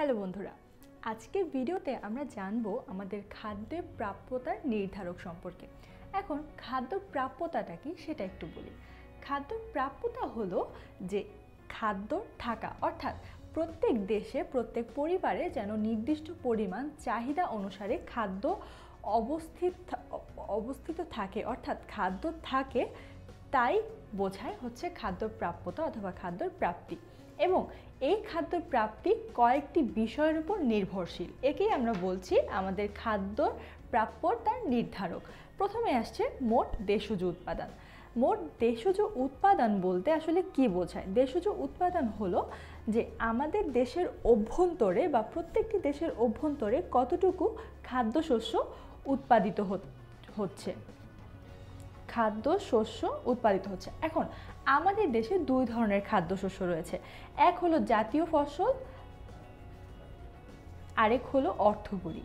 hello বন্ধুরা আজকের ভিডিওতে আমরা জানব আমাদের খাদ্যের প্রাপ্যতার নির্ধারক সম্পর্কে এখন খাদ্য প্রাপ্যতাটা কি সেটা একটু বলি খাদ্য প্রাপ্যতা হলো যে খাদ্য থাকা অর্থাৎ প্রত্যেক দেশে প্রত্যেক পরিবারে যেন নির্দিষ্ট পরিমাণ চাহিদা অনুসারে খাদ্য অবস্থিত অবস্থিত থাকে অর্থাৎ খাদ্য থাকে তাই বোঝায় হচ্ছে খাদ্য প্রাপ্যতা অথবা খাদ্যর প্রাপ্তি এবং এই খাদ্য প্রাপ্তি কয়েকটি বিষয়ের উপর নির্ভরশীল একেই আমরা বলছি আমাদের খাদ্য প্রাপ্যতার নির্ধারক প্রথমে আসছে মোট দেশজ উৎপাদন মোট দেশজ উৎপাদন বলতে আসলে কি বোঝায় দেশজ উৎপাদন হলো যে আমাদের দেশের অভ্যন্তরে বা প্রত্যেকটি দেশের অভ্যন্তরে কতটুকু খাদ্যশস্য উৎপাদিত হচ্ছে খাদ্য শস্য উৎপাদিত হচ্ছে এখন আমাদের দেশে দুই ধরনের খাদ্যশস্য রয়েছে এক হলো জাতীয় ফসল আরেক হলো অর্থকরী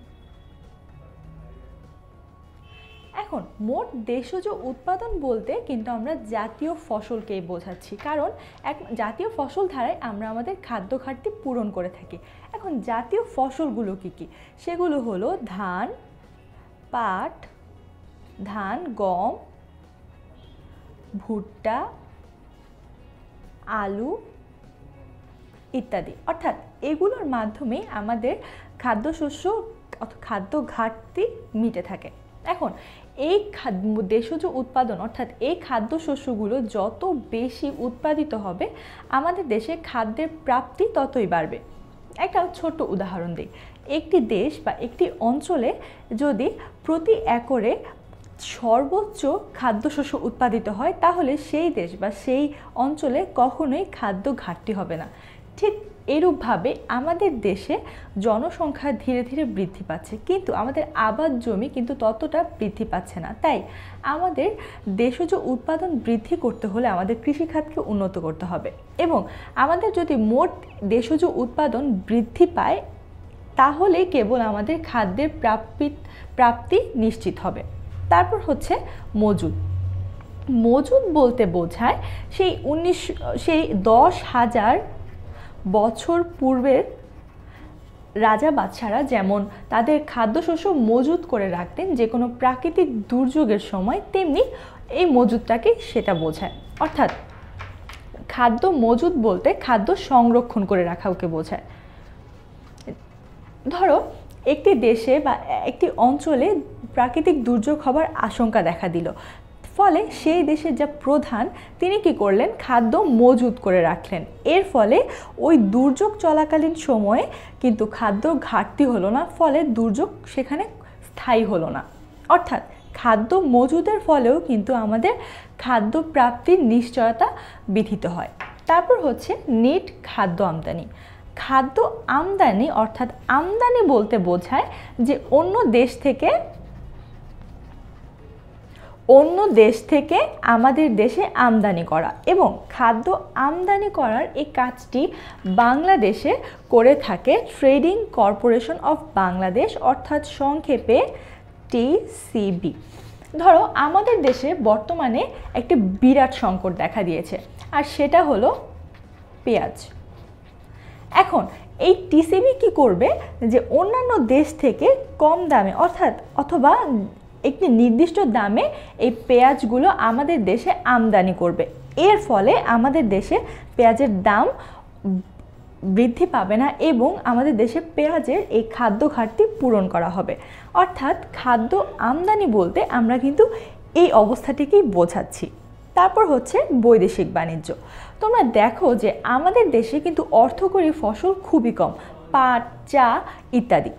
এখন মোট দেশজ উৎপাদন বলতে কিন্তু আমরা জাতীয় ফসলকেই বোঝাচ্ছি কারণ এক জাতীয় ফসল ধারায় আমরা আমাদের খাদ্য ঘাটতি পূরণ করে থাকি এখন জাতীয় ফসলগুলো কি কি সেগুলো হলো ধান পাট ধান গম ভুট্টা আলু ইত্যাদি অর্থাৎ এগুলোর মাধ্যমে আমাদের খাদ্যশস্য খাদ্য ঘাটতি মিটে থাকে এখন এই দেশজ উৎপাদন অর্থাৎ এই খাদ্যশস্যগুলো যত বেশি উৎপাদিত হবে আমাদের দেশে খাদ্যের প্রাপ্তি ততই বাড়বে একটা ছোট্ট উদাহরণ দিই একটি দেশ বা একটি অঞ্চলে যদি প্রতি একরে সর্বোচ্চ খাদ্যশস্য উৎপাদিত হয় তাহলে সেই দেশ বা সেই অঞ্চলে কখনোই খাদ্য ঘাটতি হবে না ঠিক এরূপভাবে আমাদের দেশে জনসংখ্যা ধীরে ধীরে বৃদ্ধি পাচ্ছে কিন্তু আমাদের আবাদ জমি কিন্তু ততটা বৃদ্ধি পাচ্ছে না তাই আমাদের দেশজ উৎপাদন বৃদ্ধি করতে হলে আমাদের কৃষিখাতকে উন্নত করতে হবে এবং আমাদের যদি মোট দেশজ উৎপাদন বৃদ্ধি পায় তাহলে কেবল আমাদের খাদ্যের প্রাপ্তি প্রাপ্তি নিশ্চিত হবে তারপর হচ্ছে মজুদ মজুদ বলতে বোঝায় সেই উনিশ সেই দশ হাজার বছর পূর্বের রাজা বাদশারা যেমন তাদের খাদ্যশস্য মজুদ করে রাখতেন যে কোনো প্রাকৃতিক দুর্যোগের সময় তেমনি এই মজুদটাকে সেটা বোঝায় অর্থাৎ খাদ্য মজুদ বলতে খাদ্য সংরক্ষণ করে ওকে বোঝায় ধরো একটি দেশে বা একটি অঞ্চলে প্রাকৃতিক দুর্যোগ হবার আশঙ্কা দেখা দিল ফলে সেই দেশের যা প্রধান তিনি কি করলেন খাদ্য মজুত করে রাখলেন এর ফলে ওই দুর্যোগ চলাকালীন সময়ে কিন্তু খাদ্য ঘাটতি হলো না ফলে দুর্যোগ সেখানে স্থায়ী হলো না অর্থাৎ খাদ্য মজুদের ফলেও কিন্তু আমাদের খাদ্য প্রাপ্তির নিশ্চয়তা বিধিত হয় তারপর হচ্ছে নিট খাদ্য আমদানি খাদ্য আমদানি অর্থাৎ আমদানি বলতে বোঝায় যে অন্য দেশ থেকে অন্য দেশ থেকে আমাদের দেশে আমদানি করা এবং খাদ্য আমদানি করার এই কাজটি বাংলাদেশে করে থাকে ট্রেডিং কর্পোরেশন অফ বাংলাদেশ অর্থাৎ সংক্ষেপে টিসিবি ধরো আমাদের দেশে বর্তমানে একটি বিরাট সংকট দেখা দিয়েছে আর সেটা হলো পেঁয়াজ এখন এই টিসিবি কি করবে যে অন্যান্য দেশ থেকে কম দামে অর্থাৎ অথবা একটি নির্দিষ্ট দামে এই পেঁয়াজগুলো আমাদের দেশে আমদানি করবে এর ফলে আমাদের দেশে পেঁয়াজের দাম বৃদ্ধি পাবে না এবং আমাদের দেশে পেঁয়াজের এই খাদ্য ঘাটতি পূরণ করা হবে অর্থাৎ খাদ্য আমদানি বলতে আমরা কিন্তু এই অবস্থাটিকেই বোঝাচ্ছি তারপর হচ্ছে বৈদেশিক বাণিজ্য তোমরা দেখো যে আমাদের দেশে কিন্তু অর্থকরী ফসল খুবই কম পাট চা ইত্যাদি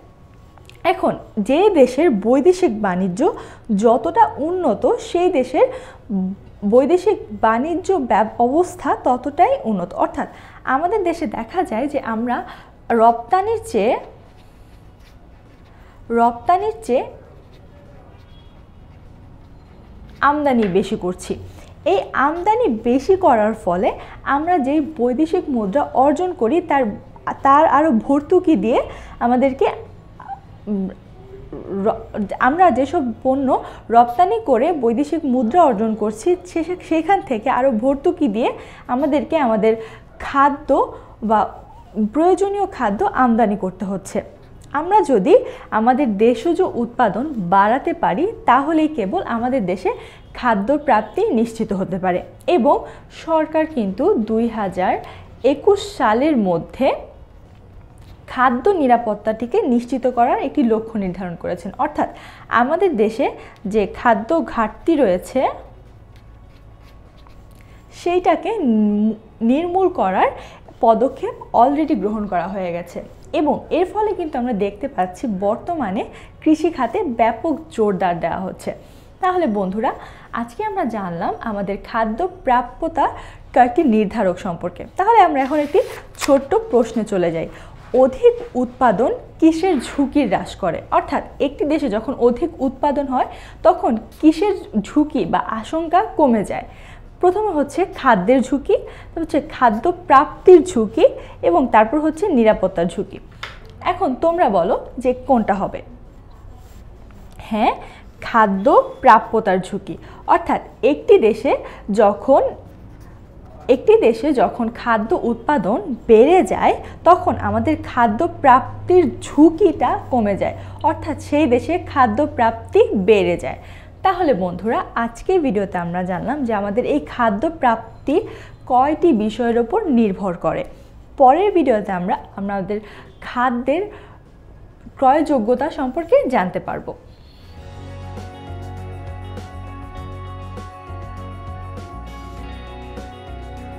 এখন যে দেশের বৈদেশিক বাণিজ্য যতটা উন্নত সেই দেশের বৈদেশিক বাণিজ্য অবস্থা ততটাই উন্নত অর্থাৎ আমাদের দেশে দেখা যায় যে আমরা রপ্তানির চেয়ে রপ্তানির চেয়ে আমদানি বেশি করছি এই আমদানি বেশি করার ফলে আমরা যেই বৈদেশিক মুদ্রা অর্জন করি তার তার আরও ভর্তুকি দিয়ে আমাদেরকে আমরা যেসব পণ্য রপ্তানি করে বৈদেশিক মুদ্রা অর্জন করছি সেখান থেকে আরও ভর্তুকি দিয়ে আমাদেরকে আমাদের খাদ্য বা প্রয়োজনীয় খাদ্য আমদানি করতে হচ্ছে আমরা যদি আমাদের দেশজ উৎপাদন বাড়াতে পারি তাহলেই কেবল আমাদের দেশে খাদ্য প্রাপ্তি নিশ্চিত হতে পারে এবং সরকার কিন্তু দুই হাজার একুশ সালের মধ্যে খাদ্য নিরাপত্তাটিকে নিশ্চিত করার একটি লক্ষ্য নির্ধারণ করেছেন অর্থাৎ আমাদের দেশে যে খাদ্য ঘাটতি রয়েছে সেইটাকে নির্মূল করার পদক্ষেপ অলরেডি গ্রহণ করা হয়ে গেছে এবং এর ফলে কিন্তু আমরা দেখতে পাচ্ছি বর্তমানে কৃষি খাতে ব্যাপক জোরদার দেওয়া হচ্ছে তাহলে বন্ধুরা আজকে আমরা জানলাম আমাদের খাদ্য প্রাপ্যতা কয়েকটি নির্ধারক সম্পর্কে তাহলে আমরা এখন একটি ছোট্ট প্রশ্নে চলে যাই অধিক উৎপাদন কিসের ঝুঁকি হ্রাস করে অর্থাৎ একটি দেশে যখন অধিক উৎপাদন হয় তখন কিসের ঝুঁকি বা আশঙ্কা কমে যায় প্রথমে হচ্ছে খাদ্যের ঝুঁকি তারপর হচ্ছে খাদ্য প্রাপ্তির ঝুঁকি এবং তারপর হচ্ছে নিরাপত্তার ঝুঁকি এখন তোমরা বলো যে কোনটা হবে হ্যাঁ খাদ্য প্রাপ্যতার ঝুঁকি অর্থাৎ একটি দেশে যখন একটি দেশে যখন খাদ্য উৎপাদন বেড়ে যায় তখন আমাদের খাদ্য প্রাপ্তির ঝুঁকিটা কমে যায় অর্থাৎ সেই দেশে খাদ্য প্রাপ্তি বেড়ে যায় তাহলে বন্ধুরা আজকে ভিডিওতে আমরা জানলাম যে আমাদের এই খাদ্য প্রাপ্তি কয়টি বিষয়ের ওপর নির্ভর করে পরের ভিডিওতে আমরা আমাদের খাদ্যের ক্রয়যোগ্যতা সম্পর্কে জানতে পারবো